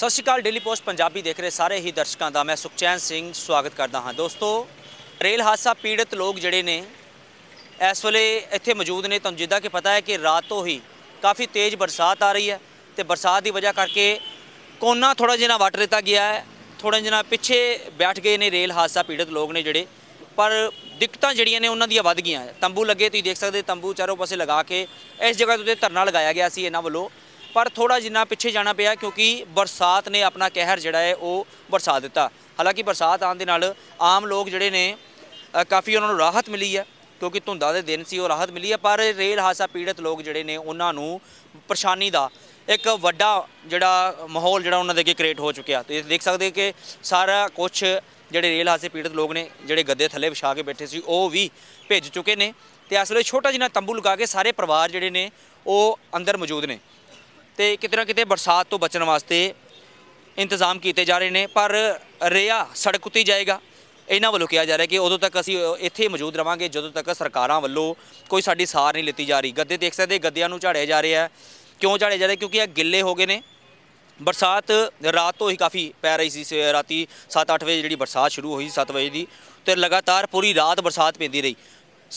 ਸਤਿ ਸ਼੍ਰੀ ਅਕਾਲ ਡੇਲੀ ਪੋਸਟ ਪੰਜਾਬੀ ਦੇਖ ਰਹੇ ਸਾਰੇ ਹੀ ਦਰਸ਼ਕਾਂ ਦਾ ਮੈਂ ਸੁਖਚੈਨ ਸਿੰਘ ਸਵਾਗਤ ਕਰਦਾ ਹਾਂ ਦੋਸਤੋ ਰੇਲ ਹਾਦਸਾ ਪੀੜਤ ਲੋਕ ਜਿਹੜੇ ਨੇ ਇਸ ਵੇਲੇ ਇੱਥੇ ਮੌਜੂਦ ਨੇ ਤੁਹਾਨੂੰ ਜਿੱਦਾਂ ਕਿ ਪਤਾ ਹੈ ਕਿ ਰਾਤ ਤੋਂ ਹੀ ਕਾਫੀ ਤੇਜ਼ ਬਰਸਾਤ ਆ ਰਹੀ ਹੈ ਤੇ ਬਰਸਾਤ ਦੀ ਵਜ੍ਹਾ ਕਰਕੇ ਕੋਨਾ ਥੋੜਾ ਜਿਹਾ ਵਟ ਦਿੱਤਾ ਗਿਆ ਹੈ ਥੋੜਾ ਜਿਹਾ ਪਿੱਛੇ ਬੈਠ ਗਏ ਨੇ ਰੇਲ ਹਾਦਸਾ ਪੀੜਤ ਲੋਕ ਨੇ ਜਿਹੜੇ ਪਰ ਦਿੱਕਤਾਂ ਜਿਹੜੀਆਂ ਨੇ ਉਹਨਾਂ ਦੀਆਂ ਵੱਧ ਗਈਆਂ ਤੰਬੂ ਲੱਗੇ ਤੁਸੀਂ ਦੇਖ ਸਕਦੇ ਤੰਬੂ ਚਾਰੋਂ ਪਾਸੇ ਲਗਾ ਕੇ ਇਸ ਜਗ੍ਹਾ ਤੇ ਧਰਨਾ ਲਗਾਇਆ ਗਿਆ ਸੀ ਇਹਨਾਂ ਵੱਲੋਂ ਪਰ ਥੋੜਾ ਜਿੰਨਾ ਪਿੱਛੇ ਜਾਣਾ ਪਿਆ ਕਿਉਂਕਿ ਬਰਸਾਤ ਨੇ ਆਪਣਾ ਕਹਿਰ ਜਿਹੜਾ ਹੈ ਉਹ ਬਰਸਾ ਦਿੱਤਾ ਹਾਲਾਂਕਿ ਬਰਸਾਤ ਆਉਣ ਦੇ ਨਾਲ ਆਮ ਲੋਕ ਜਿਹੜੇ ਨੇ ਕਾਫੀ ਉਹਨਾਂ ਨੂੰ ਰਾਹਤ ਮਿਲੀ ਹੈ ਕਿਉਂਕਿ ਧੁੰਦਾਂ ਦੇ ਦਿਨ ਸੀ ਉਹ ਰਾਹਤ ਮਿਲੀ ਹੈ ਪਰ ਰੇਲ ਹਾਸਾ ਪੀੜਤ ਲੋਕ ਜਿਹੜੇ ਨੇ ਉਹਨਾਂ ਨੂੰ ਪਰੇਸ਼ਾਨੀ ਦਾ ਇੱਕ ਵੱਡਾ ਜਿਹੜਾ ਮਾਹੌਲ ਜਿਹੜਾ ਉਹਨਾਂ ਦੇ ਅੱਗੇ ਕ੍ਰੀਏਟ ਹੋ ਚੁੱਕਿਆ ਤੁਸੀਂ ਦੇਖ ਸਕਦੇ ਕਿ ਸਾਰਾ ਕੁਝ ਜਿਹੜੇ ਰੇਲ ਹਾਸੇ ਪੀੜਤ ਲੋਕ ਨੇ ਜਿਹੜੇ ਗੱਦੇ ਥੱਲੇ ਵਿਛਾ ਕੇ ਬੈਠੇ ਸੀ ਉਹ ਵੀ ਭੇਜ ਚੁੱਕੇ ਨੇ ਤੇ ਅਸਲੇ ਛੋਟਾ ਜਿਹਾ ਤੰਬੂ ਲਗਾ ਕੇ ਸਾਰੇ ਪਰਿਵਾਰ ਜਿਹੜੇ ਨੇ ਉਹ ਅੰਦਰ ਮੌਜੂਦ ਨੇ ਤੇ ਕਿਤੇ ਨਾ ਕਿਤੇ ਬਰਸਾਤ ਤੋਂ ਬਚਣ ਵਾਸਤੇ ਇੰਤਜ਼ਾਮ ਕੀਤੇ ਜਾ ਰਹੇ ਨੇ ਪਰ ਰਿਆ ਸੜਕ ਉੱਤੇ ਜਾਏਗਾ ਇਹਨਾਂ ਵੱਲੋਂ ਕਿਹਾ ਜਾ ਰਿਹਾ ਕਿ ਉਦੋਂ ਤੱਕ ਅਸੀਂ ਇੱਥੇ ਮੌਜੂਦ ਰਵਾਂਗੇ ਜਦੋਂ ਤੱਕ ਸਰਕਾਰਾਂ ਵੱਲੋਂ ਕੋਈ ਸਾਡੀ ਸਾਰ ਨਹੀਂ ਲਿੱਤੀ ਜਾ ਰਹੀ ਗੱਦੇ ਦੇਖ ਸਕਦੇ ਗੱਦਿਆਂ ਨੂੰ ਝਾੜਿਆ ਜਾ ਰਿਹਾ ਕਿਉਂ ਝਾੜਿਆ ਜਾ ਰਿਹਾ ਕਿਉਂਕਿ ਇਹ ਗਿੱਲੇ ਹੋ ਗਏ ਨੇ ਬਰਸਾਤ ਰਾਤ ਤੋਂ ਹੀ ਕਾਫੀ ਪੈ ਰਹੀ ਸੀ ਰਾਤੀ 7-8 ਵਜੇ ਜਿਹੜੀ ਬਰਸਾਤ ਸ਼ੁਰੂ ਹੋਈ 7 ਵਜੇ ਦੀ ਤੇ ਲਗਾਤਾਰ ਪੂਰੀ ਰਾਤ ਬਰਸਾਤ ਪੈਂਦੀ ਰਹੀ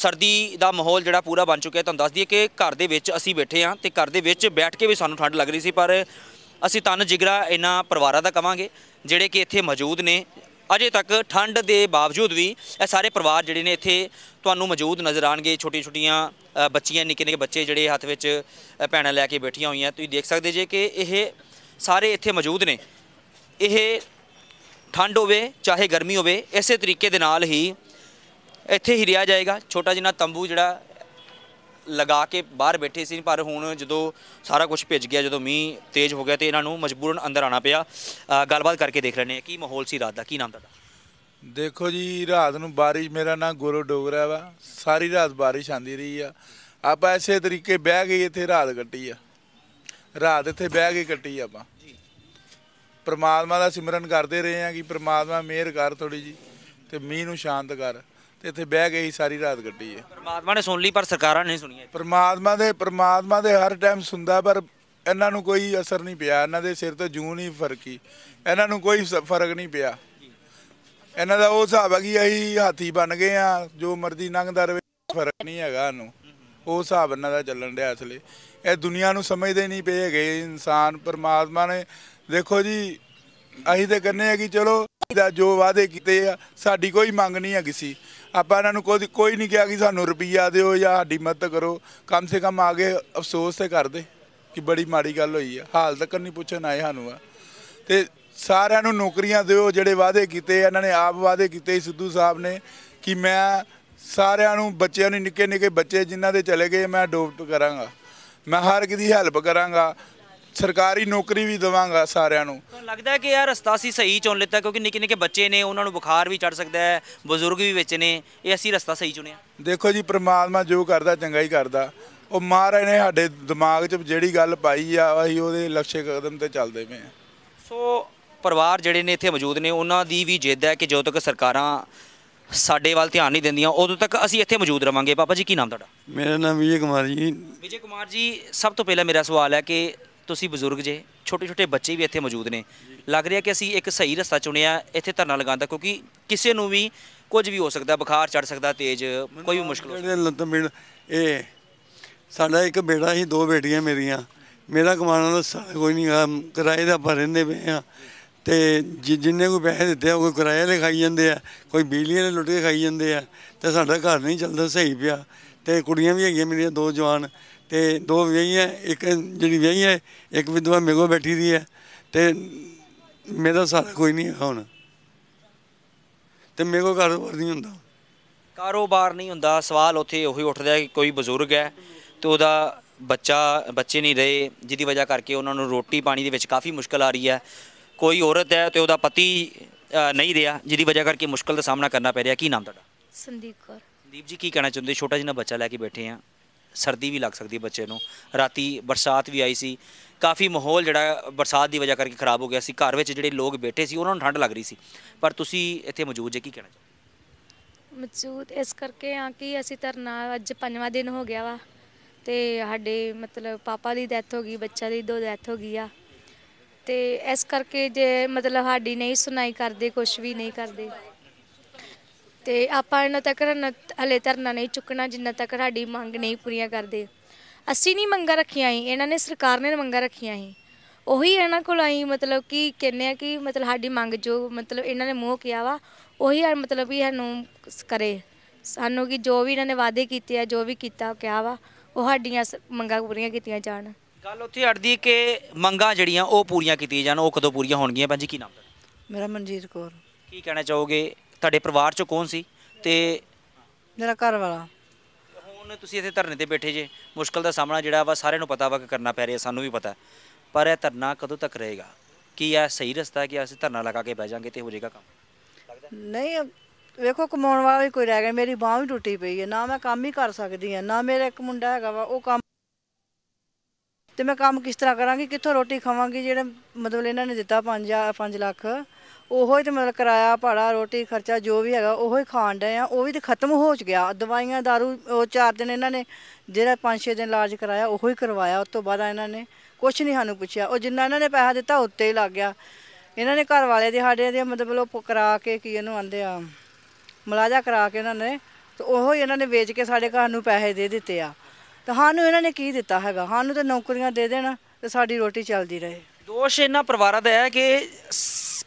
ਸਰਦੀ ਦਾ ਮਾਹੌਲ ਜਿਹੜਾ ਪੂਰਾ ਬਣ ਚੁੱਕਿਆ ਤੁਹਾਨੂੰ ਦੱਸ ਦਈਏ ਕਿ ਘਰ ਦੇ ਵਿੱਚ ਅਸੀਂ ਬੈਠੇ ਆਂ ਤੇ ਘਰ ਦੇ ਵਿੱਚ ਬੈਠ ਕੇ ਵੀ ਸਾਨੂੰ ਠੰਡ ਲੱਗ ਰਹੀ ਸੀ ਪਰ ਅਸੀਂ ਤਨ ਜਿਗਰਾ ਇਹਨਾਂ ਪਰਿਵਾਰਾਂ ਦਾ ਕਵਾਂਗੇ ਜਿਹੜੇ ਕਿ ਇੱਥੇ ਮੌਜੂਦ ਨੇ ਅਜੇ ਤੱਕ ਠੰਡ ਦੇ ਬਾਵਜੂਦ ਵੀ ਇਹ ਸਾਰੇ ਪਰਿਵਾਰ ਜਿਹੜੇ ਨੇ ਇੱਥੇ ਤੁਹਾਨੂੰ ਮੌਜੂਦ ਨਜ਼ਰ ਆਣਗੇ ਛੋਟੀ-ਛੋਟੀਆਂ ਬੱਚੀਆਂ ਨਿੱਕੇ-ਨਿੱਕੇ ਬੱਚੇ ਜਿਹੜੇ ਹੱਥ ਵਿੱਚ ਪੈਣਾ ਲੈ ਕੇ ਬੈਠੀਆਂ ਹੋਈਆਂ ਤੁਸੀਂ ਦੇਖ ਸਕਦੇ ਜੇ ਕਿ ਇਹ ਸਾਰੇ ਇੱਥੇ ਮੌਜੂਦ ਨੇ ਇਹ ਠੰਡ ਹੋਵੇ ਚਾਹੇ ਗਰਮੀ ਹੋਵੇ ਇਸੇ ਤਰੀਕੇ ਦੇ ਨਾਲ ਹੀ ਇੱਥੇ ਹੀ ਰਿਹਾ ਜਾਏਗਾ ਛੋਟਾ ਜਿਹਾ ਤੰਬੂ ਜਿਹੜਾ ਲਗਾ ਕੇ ਬਾਹਰ ਬੈਠੇ ਸੀ ਪਰ ਹੁਣ ਜਦੋਂ ਸਾਰਾ ਕੁਝ ਭਿੱਜ ਗਿਆ ਜਦੋਂ ਮੀਂਹ ਤੇਜ਼ ਹੋ ਗਿਆ ਤੇ ਇਹਨਾਂ ਨੂੰ ਮਜਬੂਰਨ ਅੰਦਰ ਆਣਾ ਪਿਆ ਗੱਲਬਾਤ ਕਰਕੇ ਦੇਖ ਲੈਣੇ ਆ ਕੀ ਮਾਹੌਲ ਸੀ ਰਾਤ ਦਾ ਕੀ ਨਾਮ ਤੁਹਾਡਾ ਦੇਖੋ ਜੀ ਰਾਤ ਨੂੰ ਬਾਰਿਸ਼ ਮੇਰਾ ਨਾਮ ਗੁਰੂ ਡੋਗਰਾ ਵਾ ਸਾਰੀ ਰਾਤ ਬਾਰਿਸ਼ ਆਂਦੀ ਰਹੀ ਆ ਆਪਾਂ ਐਸੇ ਤਰੀਕੇ ਬਹਿ ਗਏ ਇੱਥੇ ਰਾਤ ਕੱਟੀ ਆ ਰਾਤ ਇੱਥੇ ਬਹਿ ਕੇ ਕੱਟੀ ਆਪਾਂ ਪ੍ਰਮਾਤਮਾ ਦਾ ਸਿਮਰਨ ਕਰਦੇ ਰਹੇ ਆ ਕਿ ਪ੍ਰਮਾਤਮਾ ਮਿਹਰ ਕਰ ਥੋੜੀ ਜੀ ਤੇ ਮੀਂਹ ਨੂੰ ਸ਼ਾਂਤ ਕਰ ਤੇ ਇੱਥੇ ਬਹਿ ਗਏ ਸੀ, ਸਾਰੀ ਰਾਤ ਗੱਡੀ ਹੈ ਪਰਮਾਤਮਾ ਨੇ ਸੁਣ ਲਈ ਪਰ ਸਰਕਾਰਾਂ ਨਹੀਂ ਸੁਣੀਆਂ ਪਰਮਾਤਮਾ ਦੇ ਪਰਮਾਤਮਾ ਦੇ ਹਰ ਟਾਈਮ ਸੁਣਦਾ ਪਰ ਇਹਨਾਂ ਨੂੰ ਕੋਈ ਅਸਰ ਨਹੀਂ ਪਿਆ ਇਹਨਾਂ ਦੇ ਸਿਰ ਤੇ ਜੂਨ ਹੀ ਫਰਕੀ ਇਹਨਾਂ ਨੂੰ ਕੋਈ ਫਰਕ ਨਹੀਂ ਪਿਆ ਇਹਨਾਂ ਦਾ ਉਹ ਹਿਸਾਬ ਹੈ ਕਿ ਅਸੀਂ ਹਾਥੀ ਬਣ ਗਏ ਆ ਜੋ ਮਰਦੀ ਲੰਘਦਾ ਰਵੇ ਫਰਕ ਨਹੀਂ ਹੈਗਾ ਇਹਨੂੰ ਉਹ ਹਿਸਾਬ ਇਹਨਾਂ ਦਾ ਚੱਲਣ ਡਿਆ ਅਸਲੇ ਇਹ ਦੁਨੀਆ ਨੂੰ ਸਮਝਦੇ ਨਹੀਂ ਪਏ ਹੈਗੇ ਇਨਸਾਨ ਪਰਮਾਤਮਾ ਨੇ ਦੇਖੋ ਜੀ ਅਸੀਂ ਤੇ ਕਹਿੰਦੇ ਆ ਕਿ ਚਲੋ ਜੋ ਵਾਅਦੇ ਕੀਤੇ ਆ ਸਾਡੀ ਕੋਈ ਮੰਗ ਨਹੀਂ ਹੈਗੀ ਸੀ ਆਪਾਂ ਇਹਨਾਂ ਨੂੰ ਕੋਈ ਕੋਈ ਨਹੀਂ ਕਿਹਾ ਕਿ ਸਾਨੂੰ ਰੁਪਈਆ ਦਿਓ ਜਾਂ ਸਾਡੀ ਮਦਦ ਕਰੋ ਕਮ ਸੇ ਕਮ ਆਗੇ ਅਫਸੋਸ ਤੇ ਕਰਦੇ ਕਿ ਬੜੀ ਮਾੜੀ ਗੱਲ ਹੋਈ ਆ ਹਾਲ ਤੱਕ ਨਹੀਂ ਪੁੱਛਣ ਆਏ ਸਾਨੂੰ ਆ ਤੇ ਸਾਰਿਆਂ ਨੂੰ ਨੌਕਰੀਆਂ ਦਿਓ ਜਿਹੜੇ ਵਾਅਦੇ ਕੀਤੇ ਇਹਨਾਂ ਨੇ ਆਪ ਵਾਅਦੇ ਕੀਤੇ ਸਿੱਧੂ ਸਾਹਿਬ ਨੇ ਕਿ ਮੈਂ ਸਾਰਿਆਂ ਨੂੰ ਬੱਚਿਆਂ ਨੂੰ ਨਿੱਕੇ ਨਿੱਕੇ ਬੱਚੇ ਜਿਨ੍ਹਾਂ ਦੇ ਚਲੇ ਗਏ ਮੈਂ ਅਡੋਪਟ ਕਰਾਂਗਾ ਮੈਂ ਹਰ ਕਿਸੇ ਦੀ ਹੈਲਪ ਕਰਾਂਗਾ ਸਰਕਾਰੀ ਨੌਕਰੀ ਵੀ ਦਵਾਂਗਾ ਸਾਰਿਆਂ ਨੂੰ ਤੁਹਾਨੂੰ ਲੱਗਦਾ ਕਿ ਇਹ ਰਸਤਾ ਸੀ ਸਹੀ ਚੁਣ ਲਿੱਤਾ ਕਿਉਂਕਿ ਨਿੱਕੇ ਨਿੱਕੇ ਬੱਚੇ ਨੇ ਉਹਨਾਂ ਨੂੰ ਬੁਖਾਰ ਵੀ ਚੜ ਸਕਦਾ ਹੈ ਬਜ਼ੁਰਗ ਵੀ ਵਿੱਚ ਨੇ ਇਹ ਅਸੀਂ ਰਸਤਾ ਸਹੀ ਚੁਣਿਆ ਦੇਖੋ ਜੀ ਪ੍ਰਮਾਤਮਾ ਜੋ ਕਰਦਾ ਚੰਗਾ ਹੀ ਕਰਦਾ ਉਹ ਮਹਾਰਾਜ ਨੇ ਸਾਡੇ ਦਿਮਾਗ 'ਚ ਜਿਹੜੀ ਗੱਲ ਪਾਈ ਆ ਅਸੀਂ ਉਹਦੇ ਲਕਸ਼ੇ ਕਦਮ ਤੇ ਚੱਲਦੇ ਪਏ ਆ ਸੋ ਪਰਿਵਾਰ ਜਿਹੜੇ ਨੇ ਇੱਥੇ ਮੌਜੂਦ ਨੇ ਉਹਨਾਂ ਦੀ ਵੀ ਜਿੱਦ ਹੈ ਕਿ ਜਦੋਂ ਤੱਕ ਸਰਕਾਰਾਂ ਸਾਡੇ ਵੱਲ ਧਿਆਨ ਨਹੀਂ ਦਿੰਦੀਆਂ ਉਦੋਂ ਤੱਕ ਅਸੀਂ ਇੱਥੇ ਮੌਜੂਦ ਰਵਾਂਗੇ ਪਾਪਾ ਜੀ ਕੀ ਨਾਮ ਤੁਹਾਡਾ ਮੇਰਾ ਨਾਮ ਵਿਜੇ ਕੁਮਾਰ ਜੀ ਵਿਜੇ ਕੁਮਾਰ ਜੀ ਸਭ ਤੋਂ ਪਹਿਲਾਂ ਮੇਰਾ ਸਵਾਲ ਹੈ ਕਿ ਤੁਸੀਂ ਬਜ਼ੁਰਗ ਜੇ ਛੋਟੇ ਛੋਟੇ ਬੱਚੇ ਵੀ ਇੱਥੇ ਮੌਜੂਦ ਨੇ ਲੱਗ ਰਿਹਾ ਕਿ ਅਸੀਂ ਇੱਕ ਸਹੀ ਰਸਤਾ ਚੁਣਿਆ ਇੱਥੇ ਧਰਨਾ ਲਗਾਉਂਦਾ ਕਿਉਂਕਿ ਕਿਸੇ ਨੂੰ ਵੀ ਕੁਝ ਵੀ ਹੋ ਸਕਦਾ ਬੁਖਾਰ ਚੜ ਸਕਦਾ ਤੇਜ਼ ਕੋਈ ਵੀ ਮੁਸ਼ਕਲ ਹੋ ਸਕਦੀ ਇਹ ਸਾਡਾ ਇੱਕ ਬੇਟਾ ਸੀ ਦੋ ਬੇਟੀਆਂ ਮੇਰੀਆਂ ਮੇਰਾ ਕਮਾਣਾ ਦਾ ਸਾਰਾ ਕੋਈ ਨਹੀਂ ਕਿਰਾਏ ਦਾ ਆਪਾਂ ਰਹਿੰਦੇ ਪਏ ਆ ਤੇ ਜਿੰਨੇ ਕੋਈ ਪੈਸੇ ਦਿੱਤੇ ਆ ਕੋਈ ਕਿਰਾਇਆ ਲੈ ਖਾਈ ਜਾਂਦੇ ਆ ਕੋਈ ਬਿਜਲੀ ਵਾਲੇ ਲੁੱਟ ਕੇ ਖਾਈ ਜਾਂਦੇ ਆ ਤੇ ਸਾਡਾ ਘਰ ਨਹੀਂ ਚੱਲਦਾ ਸਹੀ ਪਿਆ ਤੇ ਕੁੜੀਆਂ ਵੀ ਹੈਗੀਆਂ ਮੇਰੀਆਂ ਦੋ ਜਵਾਨ ਤੇ ਦੋ ਵਿਆਹੀਆਂ ਇੱਕ ਜਿਹੜੀ ਵਿਆਹੀ ਹੈ ਇੱਕ ਵਿਧਵਾ ਮੇਗੋ ਬੈਠੀ ਦੀ ਹੈ ਤੇ ਮੇਰਾ ਸਾਰਾ ਕੋਈ ਨਹੀਂ ਹੁਣ ਤੇ ਮੇਰੇ ਕੋਲ ਕਾਰੋਬਾਰ ਨਹੀਂ ਹੁੰਦਾ ਕਾਰੋਬਾਰ ਨਹੀਂ ਹੁੰਦਾ ਸਵਾਲ ਉੱਥੇ ਉਹੀ ਉੱਠਦਾ ਕਿ ਕੋਈ ਬਜ਼ੁਰਗ ਹੈ ਤੇ ਉਹਦਾ ਬੱਚਾ ਬੱਚੇ ਨਹੀਂ ਰਹੇ ਜਿਹਦੀ ਵਜ੍ਹਾ ਕਰਕੇ ਉਹਨਾਂ ਨੂੰ ਰੋਟੀ ਪਾਣੀ ਦੇ ਵਿੱਚ ਕਾਫੀ ਮੁਸ਼ਕਲ ਆ ਰਹੀ ਹੈ ਕੋਈ ਔਰਤ ਹੈ ਤੇ ਉਹਦਾ ਪਤੀ ਨਹੀਂ ਰਿਹਾ ਜਿਹਦੀ ਵਜ੍ਹਾ ਕਰਕੇ ਮੁਸ਼ਕਲ ਦਾ ਸਾਹਮਣਾ ਕਰਨਾ ਪੈ ਰਿਹਾ ਕੀ ਨਾਮ ਤੁਹਾਡਾ ਸੰਦੀਪ ਕੌਰ ਸੰਦੀਪ ਜੀ ਕੀ ਕਹਿਣਾ ਚਾਹੁੰਦੇ ਛੋਟਾ ਜਿਹਾ ਬੱਚਾ ਲੈ ਕੇ ਬੈਠੇ ਆ ਸਰਦੀ ਵੀ ਲੱਗ ਸਕਦੀ ਹੈ ਬੱਚੇ ਨੂੰ ਰਾਤੀ ਬਰਸਾਤ ਵੀ ਆਈ ਸੀ ਕਾਫੀ ਮਾਹੌਲ ਜਿਹੜਾ ਬਰਸਾਤ ਦੀ ਵਜ੍ਹਾ ਕਰਕੇ ਖਰਾਬ ਹੋ ਗਿਆ ਸੀ ਘਰ ਵਿੱਚ ਜਿਹੜੇ ਲੋਕ ਬੈਠੇ ਸੀ ਉਹਨਾਂ ਨੂੰ ਠੰਡ ਲੱਗ ਰਹੀ ਸੀ ਪਰ ਤੁਸੀਂ ਇੱਥੇ ਮੌਜੂਦ ਜੇ ਕੀ ਕਹਿਣਾ ਚਾਹੁੰਦੇ ਮੌਜੂਦ ਇਸ ਕਰਕੇ ਆ ਕਿ ਅਸੀਂ ਤਰਨਾ ਅੱਜ ਪੰਜਵਾਂ ਦਿਨ ਹੋ ਗਿਆ ਵਾ ਤੇ ਸਾਡੇ ਮਤਲਬ ਪਾਪਾ ਦੀ ਡੈਥ ਹੋ ਗਈ ਬੱਚਾ ਦੀ ਦੋ ਡੈਥ ਹੋ ਗਈ ਆ ਤੇ ਇਸ ਕਰਕੇ ਜੇ ਮਤਲਬ ਸਾਡੀ ਨਹੀਂ ਸੁਣਾਈ ਕਰਦੇ ਕੁਝ ਵੀ ਨਹੀਂ ਕਰਦੇ ਤੇ ਆਪਾਂ ਇਹਨਾਂ ਤੱਕ ਹਲੇ ਧਰਨਾ ਨਹੀਂ ਚੁੱਕਣਾ ਜਿੰਨਾ ਤੱਕ ਸਾਡੀ ਮੰਗ ਨਹੀਂ ਪੂਰੀਆਂ ਕਰਦੇ ਅਸੀਂ ਨਹੀਂ ਮੰਗਾਂ ਰੱਖੀਆਂ ਸੀ ਇਹਨਾਂ ਨੇ ਸਰਕਾਰ ਨੇ ਮੰਗਾਂ ਰੱਖੀਆਂ ਸੀ ਉਹੀ ਇਹਨਾਂ ਕੋਲ ਆਈ ਮਤਲਬ ਕਿ ਕਹਿੰਦੇ ਆ ਕਿ ਮਤਲਬ ਸਾਡੀ ਮੰਗ ਜੋ ਮਤਲਬ ਇਹਨਾਂ ਨੇ ਮੂੰਹ ਕਿਹਾ ਵਾ ਉਹੀ ਆ ਮਤਲਬ ਵੀ ਸਾਨੂੰ ਕਰੇ ਸਾਨੂੰ ਕਿ ਜੋ ਵੀ ਇਹਨਾਂ ਨੇ ਵਾਅਦੇ ਕੀਤੇ ਆ ਜੋ ਵੀ ਕੀਤਾ ਕਿਹਾ ਵਾ ਉਹ ਸਾਡੀਆਂ ਮੰਗਾਂ ਪੂਰੀਆਂ ਕੀਤੀਆਂ ਜਾਣ ਗੱਲ ਉੱਥੇ ਅੜਦੀ ਕਿ ਮੰਗਾਂ ਜਿਹੜੀਆਂ ਉਹ ਪੂਰੀਆਂ ਕੀਤੀਆਂ ਜਾਣ ਉਹ ਕਦੋਂ ਪੂਰੀਆਂ ਹੋਣਗੀਆਂ ਭਾਜੀ ਕੀ ਨਾਮ ਮੇਰਾ ਮਨਜੀਤ ਕੌਰ ਕੀ ਕਹਿਣਾ ਚਾਹੋਗੇ ਤੁਹਾਡੇ ਪਰਿਵਾਰ 'ਚੋਂ ਕੌਣ ਸੀ ਤੇ ਮੇਰਾ ਘਰ ਵਾਲਾ ਹੁਣ ਤੁਸੀਂ ਇੱਥੇ ਧਰਨੇ ਤੇ ਬੈਠੇ ਜੇ ਮੁਸ਼ਕਲ ਦਾ ਸਾਹਮਣਾ ਜਿਹੜਾ ਵਾ ਸਾਰਿਆਂ ਨੂੰ ਪਤਾ ਵਾ ਕਿ ਕਰਨਾ ਪੈ ਰਿਹਾ ਸਾਨੂੰ ਵੀ ਪਤਾ ਪਰ ਇਹ ਧਰਨਾ ਕਦੋਂ ਤੱਕ ਰਹੇਗਾ ਕੀ ਇਹ ਸਹੀ ਰਸਤਾ ਹੈ ਕਿ ਅਸੀਂ ਧਰਨਾ ਲਗਾ ਕੇ ਬਹਿ ਜਾਾਂਗੇ ਤੇ ਹੋ ਜਾਏਗਾ ਕੰਮ ਨਹੀਂ ਵੇਖੋ ਕਮਾਉਣ ਵਾਲਾ ਵੀ ਕੋਈ ਰਹਿ ਗਿਆ ਮੇਰੀ ਬਾਹ ਵੀ ਟੁੱਟੀ ਪਈ ਹੈ ਨਾ ਮੈਂ ਕੰਮ ਹੀ ਕਰ ਸਕਦੀ ਹਾਂ ਨਾ ਮੇਰੇ ਇੱਕ ਮੁੰਡਾ ਹੈਗਾ ਵਾ ਉਹ ਕੰਮ ਤੇ ਮੈਂ ਕੰਮ ਕਿਸ ਤਰ੍ਹਾਂ ਕਰਾਂਗੀ ਕਿੱਥੋਂ ਰੋਟੀ ਖਾਵਾਂਗੀ ਜਿਹੜੇ ਮਤਲਬ ਇਹਨਾਂ ਨੇ ਦਿੱਤਾ 5 5 ਲੱਖ ਉਹੋ ਹੀ ਤੇ ਮਤਲਬ ਕਰਾਇਆ ਭਾੜਾ ਰੋਟੀ ਖਰਚਾ ਜੋ ਵੀ ਹੈਗਾ ਉਹੋ ਹੀ ਖਾਣ ਡਏ ਆ ਉਹ ਵੀ ਤੇ ਖਤਮ ਹੋ ਚ ਗਿਆ ਦਵਾਈਆਂ दारू ਉਹ ਚਾਰ ਦਿਨ ਇਹਨਾਂ ਨੇ ਜਿਹੜਾ 5-6 ਦਿਨ ਇਲਾਜ ਕਰਾਇਆ ਉਹੋ ਹੀ ਕਰਵਾਇਆ ਉਸ ਤੋਂ ਬਾਅਦ ਇਹਨਾਂ ਨੇ ਕੁਝ ਨਹੀਂ ਸਾਨੂੰ ਪੁੱਛਿਆ ਉਹ ਜਿੰਨਾ ਇਹਨਾਂ ਨੇ ਪੈਸਾ ਦਿੱਤਾ ਉੱਤੇ ਹੀ ਲੱਗ ਗਿਆ ਇਹਨਾਂ ਨੇ ਘਰ ਵਾਲੇ ਦੇ ਸਾਡੇ ਦੇ ਮਤਲਬ ਉਹ ਕਰਾ ਕੇ ਕੀ ਇਹਨੂੰ ਆਂਦੇ ਆ ਮਲਾਜਾ ਕਰਾ ਕੇ ਇਹਨਾਂ ਨੇ ਤੇ ਉਹੋ ਹੀ ਇਹਨਾਂ ਨੇ ਵੇਚ ਕੇ ਸਾਡੇ ਘਰ ਨੂੰ ਪੈਸੇ ਦੇ ਦਿੱਤੇ ਆ ਤਾਂ ਸਾਨੂੰ ਇਹਨਾਂ ਨੇ ਕੀ ਦਿੱਤਾ ਹੈਗਾ ਸਾਨੂੰ ਤਾਂ ਨੌਕਰੀਆਂ ਦੇ ਦੇਣ ਤੇ ਸਾਡੀ ਰੋਟੀ ਚੱਲਦੀ ਰਹੇ ਦੋਸ਼ ਇਹਨਾਂ ਪਰਿਵਾਰਾਂ ਦਾ ਹੈ ਕਿ